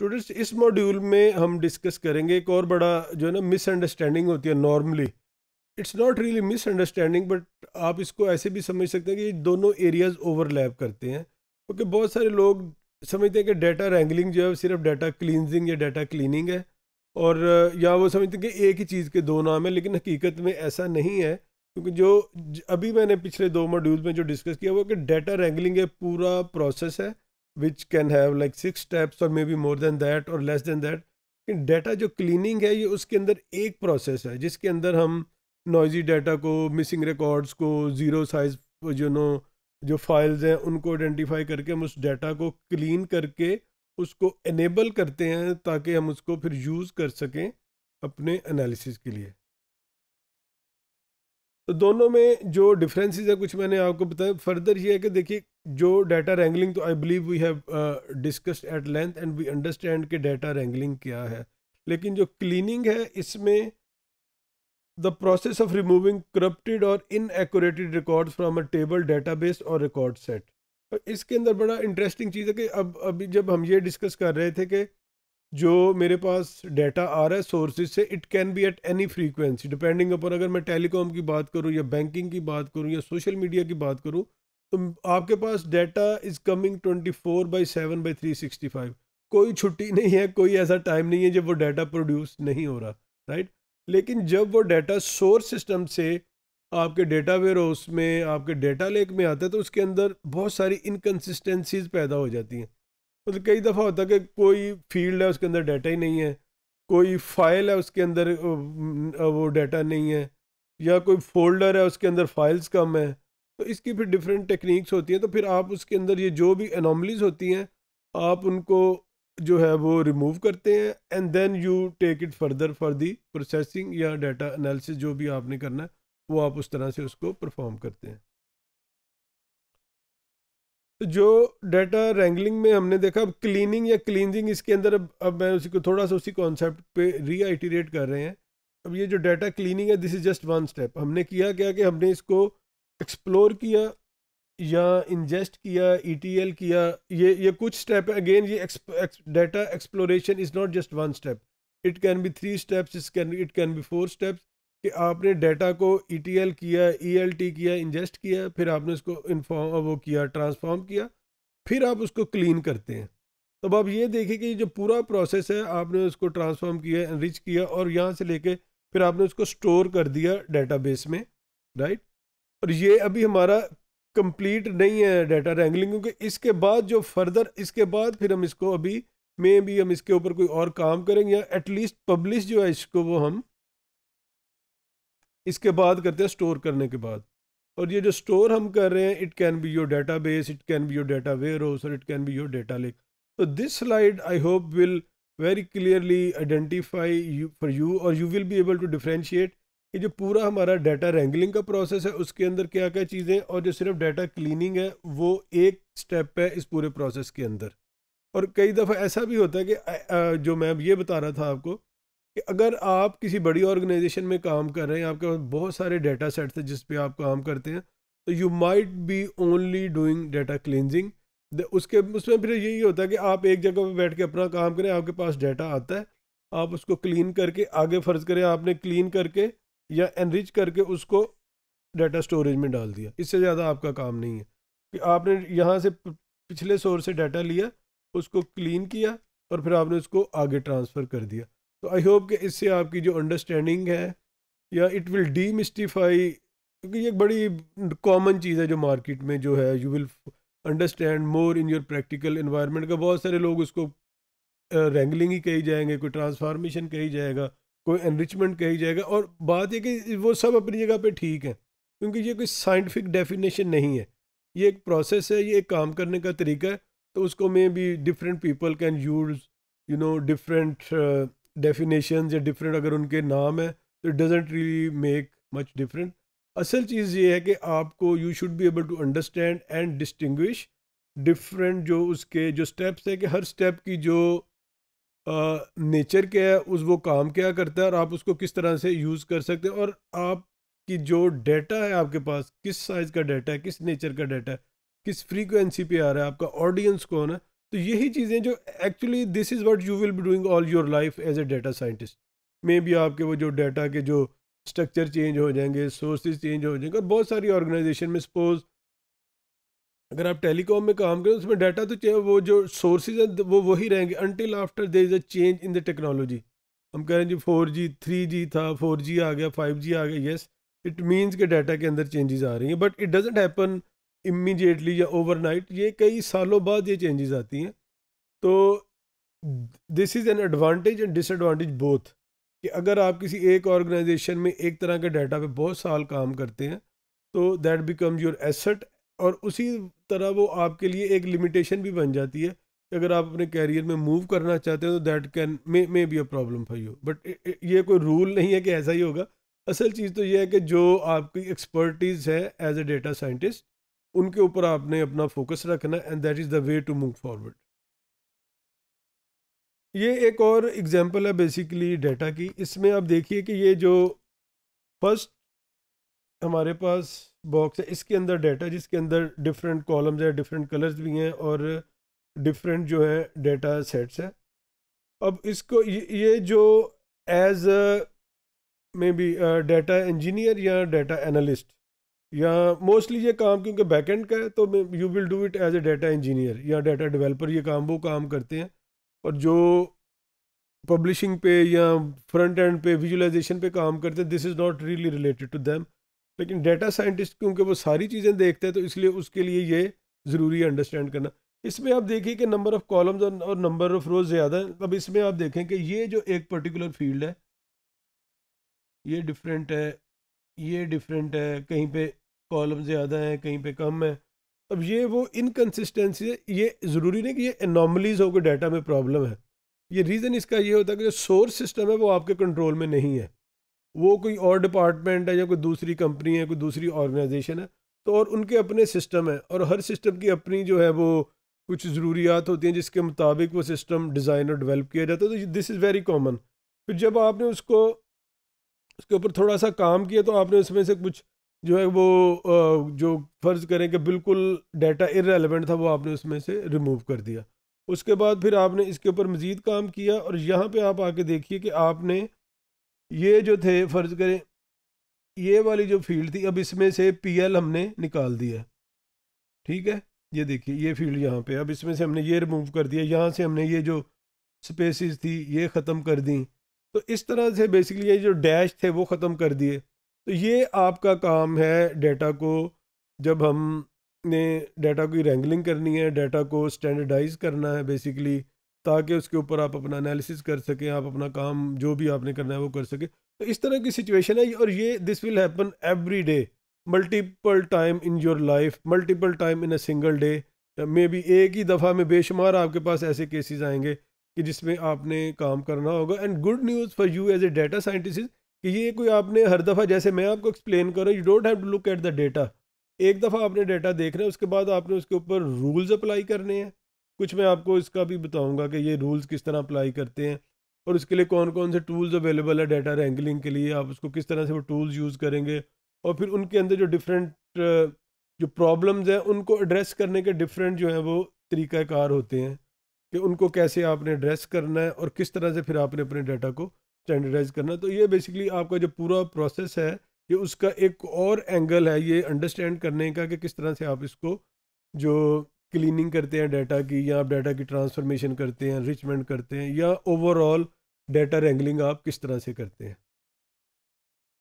students इस module में हम डिस्कस करेंगे एक और बड़ा जो है ना मिसअंडरस्टैंडिंग होती है normally it's not really misunderstanding but आप इसको ऐसे भी समझ सकते हैं कि दोनों एरियाज ओवरलैप करते हैं क्योंकि तो बहुत सारे लोग समझते हैं कि डाटा रैंगलिंग जो है सिर्फ डाटा क्लिनजिंग या डाटा क्लिनिंग है और या वो समझते हैं कि एक ही चीज़ के दो नाम है लेकिन हकीकत में ऐसा नहीं है क्योंकि जो अभी मैंने पिछले दो मॉड्यूल में जो डिस्कस किया वो कि डाटा रैंगलिंग है पूरा प्रोसेस है which can have like six steps और maybe more than that और लेस देन that डाटा जो क्लीनिंग है ये उसके अंदर एक प्रोसेस है जिसके अंदर हम नॉइजी डाटा को मिसिंग रिकॉर्ड्स को ज़ीरो साइज जो नो जो फाइल्स हैं उनको आइडेंटिफाई करके हम उस डाटा को क्लीन करके उसको इनेबल करते हैं ताकि हम उसको फिर यूज़ कर सकें अपने एनालिसिस के लिए तो दोनों में जो डिफरेंसेस है कुछ मैंने आपको बताया फर्दर ये है कि देखिए जो डाटा रेंगलिंग तो I believe we have discussed at length and we understand कि डाटा रेंगलिंग क्या है लेकिन जो क्लीनिंग है इसमें the process of removing corrupted और inaccurated record from a table database और रिकॉर्ड सेट इसके अंदर बड़ा इंटरेस्टिंग चीज़ है कि अब अभी जब हम ये डिस्कस कर रहे थे कि जो मेरे पास डाटा आ रहा है सोर्सेज से it can be at any frequency depending upon अगर मैं टेलीकॉम की बात करूं या बैंकिंग की बात करूं या सोशल मीडिया की बात करूं तो आपके पास data is coming twenty four by seven by three sixty five कोई छुट्टी नहीं है कोई ऐसा टाइम नहीं है जब वो डाटा प्रोड्यूस नहीं हो रहा राइट लेकिन जब वो डाटा सोर्स सिस्टम से आपके डेटा वेयर हाउस में आपके डेटा लेक में आता है तो उसके अंदर बहुत सारी इनकन्सिस्टेंसीज पैदा हो जाती हैं मतलब कई दफ़ा होता है कि कोई फील्ड है उसके अंदर डाटा ही नहीं है कोई फाइल है उसके अंदर वो डाटा नहीं है या कोई फोल्डर है उसके अंदर फाइल्स कम है तो इसकी फिर डिफरेंट टेक्निक्स होती हैं तो फिर आप उसके अंदर ये जो भी अनोमलीज होती हैं आप उनको जो है वो रिमूव करते हैं and then you take it further for the processing या डाटा एनालिसिस जो भी आपने करना है वो आप उस तरह से उसको परफॉर्म करते हैं तो जो डाटा रैंगलिंग में हमने देखा अब क्लीनिंग या क्लिनजिंग इसके अंदर अब अब मैं उसी को थोड़ा सा उसी कॉन्सेप्ट पे रीआइटीरेट कर रहे हैं अब ये जो डाटा क्लीनिंग है this is just one step हमने किया क्या कि हमने इसको एक्सप्लोर किया या इंजेस्ट किया ईटीएल e किया ये ये कुछ स्टेप है अगेन ये data exploration is not just one step it can be three steps is can it can be four steps कि आपने डाटा को ईटीएल e किया ईएलटी e किया इंजेस्ट किया फिर आपने उसको इन्फॉर्म वो किया ट्रांसफॉर्म किया फिर आप उसको क्लीन करते हैं तब आप ये देखें कि जो पूरा प्रोसेस है आपने उसको ट्रांसफॉर्म किया एनरिच किया और यहाँ से लेके फिर आपने उसको स्टोर कर दिया डेटाबेस में राइट और ये अभी हमारा कंप्लीट नहीं है डाटा रैंगलिंग क्योंकि इसके बाद जो फर्दर इसके बाद फिर हम इसको अभी में भी हम इसके ऊपर कोई और काम करेंगे या एटलीस्ट पब्लिश जो है इसको वो हम इसके बाद करते हैं स्टोर करने के बाद और ये जो स्टोर हम कर रहे हैं it can be your database it can be your data warehouse और it can be your data lake तो this slide I hope will very clearly identify for you और you will be able to differentiate कि जो पूरा हमारा data रेंगलिंग का process है उसके अंदर क्या क्या चीज़ें और जो सिर्फ डाटा क्लीनिंग है वो एक स्टेप है इस पूरे प्रोसेस के अंदर और कई दफ़ा ऐसा भी होता है कि जो मैं ये बता रहा था आपको कि अगर आप किसी बड़ी ऑर्गेनाइजेशन में काम कर रहे हैं आपके पास बहुत सारे डाटा सेट्स हैं जिस पर आप काम करते हैं तो you might be only doing data cleansing उसके उसमें फिर यही होता है कि आप एक जगह पर बैठ के अपना काम करें आपके पास डाटा आता है आप उसको क्लीन करके आगे फ़र्ज़ करें आपने क्लीन करके या एनरिच करके उसको डाटा स्टोरेज में डाल दिया इससे ज़्यादा आपका काम नहीं है कि आपने यहाँ से पिछले सोर्स से डाटा लिया उसको क्लीन किया और फिर आपने उसको आगे ट्रांसफ़र कर दिया तो आई होप कि इससे आपकी जो अंडरस्टैंडिंग है या इट विल डी मिस्टिफाई क्योंकि ये बड़ी कॉमन चीज़ है जो मार्केट में जो है you will understand more in your practical environment का बहुत सारे लोग उसको रेंगलिंग ही कही जाएंगे कोई ट्रांसफॉर्मेशन कही जाएगा कोई एनरिचमेंट कही जाएगा और बात यह कि वो सब अपनी जगह पे ठीक है क्योंकि ये कोई साइंटिफिक डेफिनेशन नहीं है ये एक प्रोसेस है ये एक काम करने का तरीका है तो उसको maybe different people can use you know different definition या डिफरेंट अगर उनके नाम है तो doesn't really make much different असल चीज़ ये है कि आपको you should be able to understand and distinguish different जो उसके जो स्टेप्स है कि हर स्टेप की जो नेचर क्या है उस वो काम क्या करता है और आप उसको किस तरह से यूज़ कर सकते हैं और आपकी जो डेटा है आपके पास किस साइज़ का डेटा है किस नेचर का डेटा है किस फ्रीक्वेंसी पे आ रहा है आपका ऑडियंस कौन है तो यही चीज़ें जो actually this is what you will be doing all your life as a data scientist मे भी आपके वो जो डेटा के जो स्ट्रक्चर चेंज हो जाएंगे सोर्सेज चेंज हो जाएंगे और बहुत सारी ऑर्गेनाइजेशन में सपोज़ अगर आप टेलीकॉम में काम करें उसमें डाटा तो वो जो सोर्सेज हैं वो वही रहेंगे until after there is a change in the technology हम कह रहे हैं जी फोर जी थ्री जी था फोर जी आ गया फाइव जी आ गया येस इट मीन्स के डाटा के अंदर चेंजेस आ रही हैं but it doesn't happen immediately या ओवरनाइट ये कई सालों बाद ये चेंजेस आती हैं तो this is an advantage and disadvantage both कि अगर आप किसी एक ऑर्गेनाइजेशन में एक तरह के डाटा पे बहुत साल काम करते हैं तो दैट बिकम्स योर एसेट और उसी तरह वो आपके लिए एक लिमिटेशन भी बन जाती है कि अगर आप अपने कैरियर में मूव करना चाहते हो तो that can may may be a problem for you but ये कोई रूल नहीं है कि ऐसा ही होगा असल चीज़ तो ये है कि जो आपकी एक्सपर्टीज़ है एज अ डेटा साइंटिस्ट उनके ऊपर आपने अपना फोकस रखना and that is the way to move forward ये एक और एग्जांपल है बेसिकली डेटा की इसमें आप देखिए कि ये जो फर्स्ट हमारे पास बॉक्स है इसके अंदर डाटा जिसके अंदर डिफरेंट कॉलम्स है डिफरेंट कलर्स भी हैं और डिफरेंट जो है डेटा सेट्स है अब इसको ये जो as maybe data engineer या डेटा एनालिस्ट या मोस्टली ये काम क्योंकि बैकएंड का है तो you will do it as a data engineer या डाटा डेवलपर ये काम वो काम करते हैं और जो पब्लिशिंग पे या फ्रंट एंड पे विजुलाइजेशन पे काम करते हैं this is not really related to them लेकिन डेटा साइंटिस्ट क्योंकि वो सारी चीज़ें देखते हैं तो इसलिए उसके लिए ये ज़रूरी है अंडरस्टैंड करना इसमें आप देखिए कि नंबर ऑफ़ कॉलम्स और नंबर ऑफ़ रोज ज़्यादा है अब इसमें आप देखें कि ये जो एक पर्टिकुलर फील्ड है ये डिफरेंट है ये डिफरेंट है कहीं पे कॉलम ज़्यादा हैं कहीं पे कम है अब ये वो इनकन्सिस्टेंसी है ये ज़रूरी नहीं कि ये एनॉमलीज होकर डाटा में प्रॉब्लम है ये रीज़न इसका ये होता है कि जो सोर्स सिस्टम है वो आपके कंट्रोल में नहीं है वो कोई और डिपार्टमेंट है या कोई दूसरी कंपनी है कोई दूसरी ऑर्गेनाइजेशन है तो और उनके अपने सिस्टम है और हर सिस्टम की अपनी जो है वो कुछ ज़रूरियात होती हैं जिसके मुताबिक वो सिस्टम डिज़ाइन और डेवलप किया जाता है तो दिस इज़ वेरी कॉमन फिर जब आपने उसको उसके ऊपर थोड़ा सा काम किया तो आपने उसमें से कुछ जो है वो जो फ़र्ज़ करें कि बिल्कुल डाटा इरेलीवेंट था वो आपने उसमें से रिमूव कर दिया उसके बाद फिर आपने इसके ऊपर मज़ीद काम किया और यहाँ पे आप आके देखिए कि आपने ये जो थे फर्ज करें ये वाली जो फील्ड थी अब इसमें से पीएल हमने निकाल दिया ठीक है ये देखिए ये फील्ड यहाँ पे अब इसमें से हमने ये रिमूव कर दिया यहाँ से हमने ये जो स्पेसिस थी ये ख़त्म कर दी तो इस तरह से बेसिकली ये जो डैश थे वो ख़त्म कर दिए तो ये आपका काम है डेटा को जब हमने डेटा की रेंगलिंग करनी है डाटा को स्टैंडर्डाइज करना है बेसिकली ताकि उसके ऊपर आप अपना एनालिसिस कर सकें आप अपना काम जो भी आपने करना है वो कर सकें तो इस तरह की सिचुएशन है और ये this will happen every day multiple time in your life multiple time in a single day maybe एक ही दफ़ा में बेशुमार आपके पास ऐसे केसेस आएंगे कि जिसमें आपने काम करना होगा and good news for you as a data scientist कि ये कोई आपने हर दफ़ा जैसे मैं आपको एक्सप्लेन कर रहा हूँ you don't have to look at the data एक दफ़ा आपने डेटा देखना है उसके बाद आपने उसके ऊपर रूल्स अप्लाई करने हैं कुछ मैं आपको इसका भी बताऊंगा कि ये रूल्स किस तरह अप्लाई करते हैं और उसके लिए कौन कौन से टूल्स अवेलेबल है डाटा रैंगलिंग के लिए आप उसको किस तरह से वो टूल्स यूज़ करेंगे और फिर उनके अंदर जो डिफरेंट जो प्रॉब्लम्स हैं उनको एड्रेस करने के डिफरेंट जो है वो तरीक़ाकार होते हैं कि उनको कैसे आपने एड्रेस करना है और किस तरह से फिर आपने अपने डाटा को स्टैंडर्डाइज करना है तो ये बेसिकली आपका जो पूरा प्रोसेस है ये उसका एक और एंगल है ये अंडरस्टैंड करने का कि किस तरह से आप इसको जो क्लीनिंग करते हैं डाटा की या आप डाटा की ट्रांसफॉर्मेशन करते हैं रिचमेंट करते हैं या ओवरऑल डाटा रेंगलिंग आप किस तरह से करते हैं